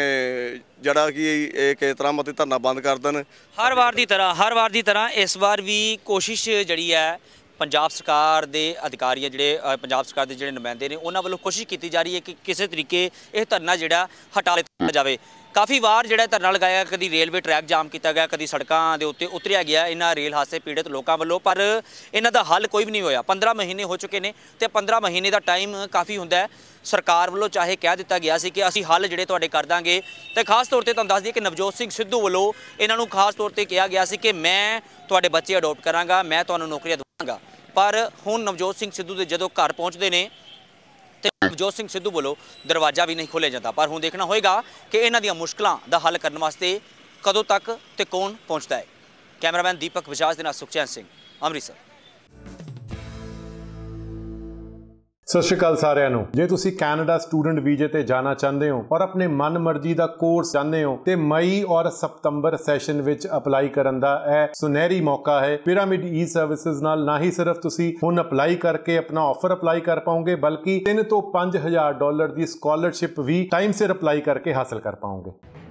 ਜਿਹੜਾ ਕਿ ਇਹ ਕਿਸ ਤਰ੍ਹਾਂ ਮਤੇ ਧਰਨਾ ਬੰਦ ਕਰ ਦੇਣ ਹਰ ਵਾਰ ਦੀ ਤਰ੍ਹਾਂ ਹਰ ਵਾਰ ਦੀ ਤਰ੍ਹਾਂ ਇਸ ਵਾਰ ਵੀ ਕੋਸ਼ਿਸ਼ ਜਿਹੜੀ ਹੈ ਪੰਜਾਬ ਸਰਕਾਰ ਦੇ ਅਧਿਕਾਰੀ ਜਿਹੜੇ ਪੰਜਾਬ ਸਰਕਾਰ ਦੇ ਜਿਹੜੇ ਨੁਮਾਇੰਦੇ ਨੇ ਉਹਨਾਂ ਵੱਲੋਂ ਕੋਸ਼ਿਸ਼ ਕੀਤੀ ਜਾ ਰਹੀ ਹੈ ਕਿ ਕਿਸੇ ਤਰੀਕੇ ਇਹ ਧਰਨਾ ਜਿਹੜਾ ਹਟਾ ਲਿਆ ਜਾਵੇ ਕਾਫੀ ਵਾਰ ਜਿਹੜਾ ਧਰਨਾ ਲਗਾਇਆ ਕਦੀ ਰੇਲਵੇ ਟਰੈਕ ਜਾਮ ਕੀਤਾ ਗਿਆ ਕਦੀ ਸੜਕਾਂ ਦੇ ਉੱਤੇ ਉਤਰਿਆ ਗਿਆ ਇਹਨਾਂ ਰੇਲ ਹਾਦਸੇ ਪੀੜਤ ਲੋਕਾਂ ਵੱਲੋਂ ਪਰ ਇਹਨਾਂ ਦਾ ਹੱਲ ਕੋਈ ਵੀ ਨਹੀਂ ਹੋਇਆ 15 ਮਹੀਨੇ ਹੋ ਚੁੱਕੇ ਨੇ ਤੇ 15 ਮਹੀਨੇ ਦਾ ਟਾਈਮ ਕਾਫੀ ਹੁੰਦਾ ਹੈ ਸਰਕਾਰ ਵੱਲੋਂ ਚਾਹੇ ਕਹਿ ਦਿੱਤਾ ਗਿਆ ਸੀ ਕਿ ਅਸੀਂ ਹੱਲ ਜਿਹੜੇ ਤੁਹਾਡੇ ਕਰ ਦਾਂਗੇ ਤੇ ਖਾਸ ਤੌਰ ਤੇ ਤੁਹਾਨੂੰ ਦੱਸ ਦਈਏ ਕਿ ਨਵਜੋਤ ਸਿੰਘ ਸਿੱਧੂ ਵੱਲੋਂ ਇਹਨਾਂ ਨੂੰ ਖਾਸ ਤੌਰ ਤੇ ਕਿਹਾ ਗਿਆ ਸੀ ਕਿ ਮੈਂ ਤੁਹਾਡੇ ਬੱਚੇ ਅਡਾਪਟ ਕਰਾਂਗਾ ਮੈਂ ਤੁਹਾਨੂੰ ਨੌਕਰੀਆਂ ਦਵਾਂਗਾ ਪਰ ਹੁਣ ਨਵਜੋਤ ਸਿੰਘ ਸਿੱਧੂ ਦੇ ਜਦੋਂ ਘਰ ਪਹੁੰਚਦੇ ਨੇ ਤੇ ਨਵਜੋਤ ਸਿੰਘ ਸਿੱਧੂ ਬੋਲੋ ਦਰਵਾਜ਼ਾ ਵੀ ਨਹੀਂ ਖੋਲੇ ਜਾਂਦਾ ਪਰ ਹੁਣ ਦੇਖਣਾ ਹੋਏਗਾ ਕਿ ਇਹਨਾਂ ਦੀਆਂ ਮੁਸ਼ਕਲਾਂ ਦਾ ਹੱਲ ਕਰਨ ਵਾਸਤੇ ਕਦੋਂ ਤੱਕ ਤੇ ਕੌਣ ਪਹੁੰਚਦਾ ਹੈ ਕੈਮਰਾਮੈਨ ਦੀਪਕ ਵਿਸ਼ਾਸ ਦੇ ਨਾਲ ਸੁਖਚੈਨ ਸਿੰਘ ਅੰਮ੍ਰਿਤਸਰ ਸਤਿ ਸ਼੍ਰੀ ਅਕਾਲ ਸਾਰਿਆਂ ਨੂੰ ਜੇ ਤੁਸੀਂ ਕੈਨੇਡਾ ਸਟੂਡੈਂਟ ਵੀਜ਼ੇ ਤੇ ਜਾਣਾ ਚਾਹੁੰਦੇ ਹੋ ਔਰ ਆਪਣੇ ਮਨਮਰਜ਼ੀ ਦਾ ਕੋਰਸ ਚਾਹੁੰਦੇ ਹੋ ਤੇ ਮਈ ਔਰ ਸਤੰਬਰ ਸੈਸ਼ਨ ਵਿੱਚ ਅਪਲਾਈ ਕਰਨ ਦਾ ਇਹ ਸੁਨਹਿਰੀ ਮੌਕਾ ਹੈ ਪਿਰਾਮਿਡ ਈ ਸਰਵਿਸਿਜ਼ ਨਾਲ ਨਾ ਹੀ ਸਿਰਫ ਤੁਸੀਂ ਹੁਣ ਅਪਲਾਈ ਕਰਕੇ ਆਪਣਾ ਆਫਰ ਅਪਲਾਈ ਕਰ ਪਾਓਗੇ ਬਲਕਿ 3 ਤੋਂ 5000 ਡਾਲਰ ਦੀ ਸਕਾਲਰਸ਼ਿਪ ਵੀ ਟਾਈਮ ਸਿਰ ਅਪਲਾਈ ਕਰਕੇ ਹਾਸਲ ਕਰ ਪਾਓਗੇ